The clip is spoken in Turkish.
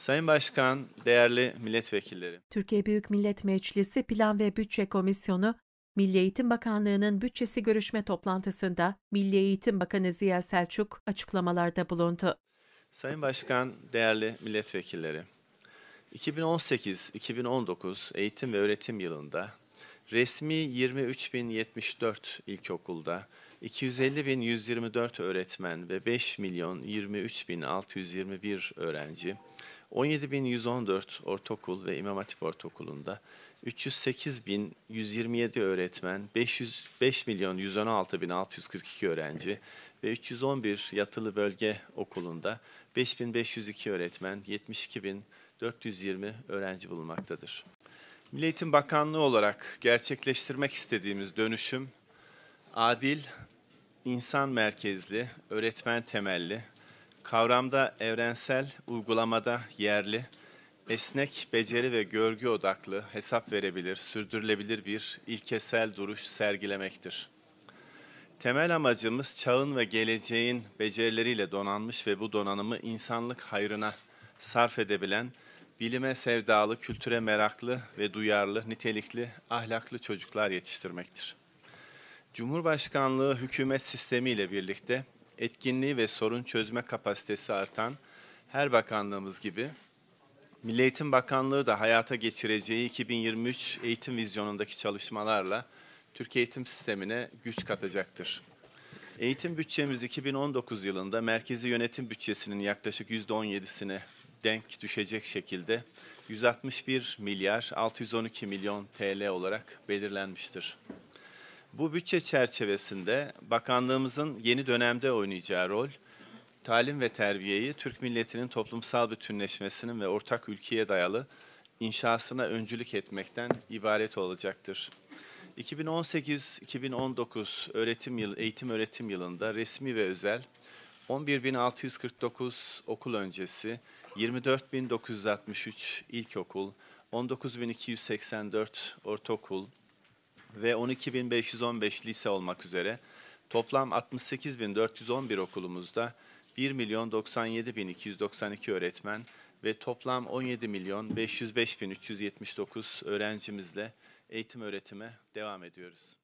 Sayın Başkan, değerli milletvekilleri. Türkiye Büyük Millet Meclisi Plan ve Bütçe Komisyonu, Milli Eğitim Bakanlığı'nın bütçesi görüşme toplantısında Milli Eğitim Bakanı Ziya Selçuk açıklamalarda bulundu. Sayın Başkan, değerli milletvekilleri. 2018-2019 eğitim ve öğretim yılında resmi 23.074 ilkokulda 250 bin 124 öğretmen ve 5 milyon 23 bin 621 öğrenci, 17 bin 114 ortaokul ve İmam Hatip Ortaokulu'nda 308 bin 127 öğretmen, 500, 5 milyon 116 bin 642 öğrenci ve 311 yatılı bölge okulunda 5502 öğretmen, 72 bin 420 öğrenci bulunmaktadır. Milli Eğitim Bakanlığı olarak gerçekleştirmek istediğimiz dönüşüm adil, insan merkezli, öğretmen temelli, kavramda evrensel, uygulamada yerli, esnek, beceri ve görgü odaklı, hesap verebilir, sürdürülebilir bir ilkesel duruş sergilemektir. Temel amacımız çağın ve geleceğin becerileriyle donanmış ve bu donanımı insanlık hayrına sarf edebilen, bilime sevdalı, kültüre meraklı ve duyarlı, nitelikli, ahlaklı çocuklar yetiştirmektir. Cumhurbaşkanlığı hükümet sistemiyle birlikte etkinliği ve sorun çözme kapasitesi artan her bakanlığımız gibi Milli Eğitim Bakanlığı da hayata geçireceği 2023 eğitim vizyonundaki çalışmalarla Türkiye eğitim sistemine güç katacaktır. Eğitim bütçemiz 2019 yılında merkezi yönetim bütçesinin yaklaşık %17'sine denk düşecek şekilde 161 milyar 612 milyon TL olarak belirlenmiştir. Bu bütçe çerçevesinde bakanlığımızın yeni dönemde oynayacağı rol, talim ve terbiyeyi Türk milletinin toplumsal bütünleşmesinin ve ortak ülkeye dayalı inşasına öncülük etmekten ibaret olacaktır. 2018-2019 öğretim yıl eğitim öğretim yılında resmi ve özel 11.649 okul öncesi, 24.963 ilkokul, 19.284 ortaokul, ve 12.515 lise olmak üzere toplam 68.411 okulumuzda 1 milyon 97.292 öğretmen ve toplam 17 milyon 505.379 öğrencimizle eğitim öğretime devam ediyoruz.